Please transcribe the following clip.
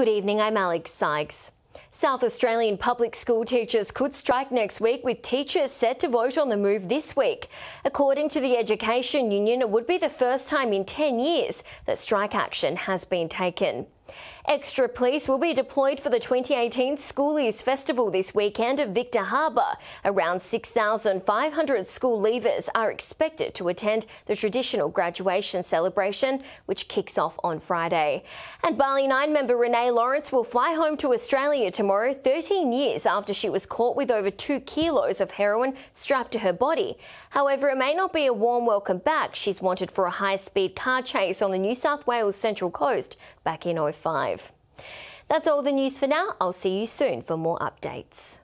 Good evening, I'm Alex Sykes. South Australian public school teachers could strike next week with teachers set to vote on the move this week. According to the Education Union, it would be the first time in 10 years that strike action has been taken. Extra police will be deployed for the 2018 Schoolies Festival this weekend at Victor Harbour. Around 6,500 school leavers are expected to attend the traditional graduation celebration, which kicks off on Friday. And Bali 9 member Renee Lawrence will fly home to Australia tomorrow, 13 years after she was caught with over two kilos of heroin strapped to her body. However, it may not be a warm welcome back. She's wanted for a high speed car chase on the New South Wales Central Coast back in 05. 5. That's all the news for now. I'll see you soon for more updates.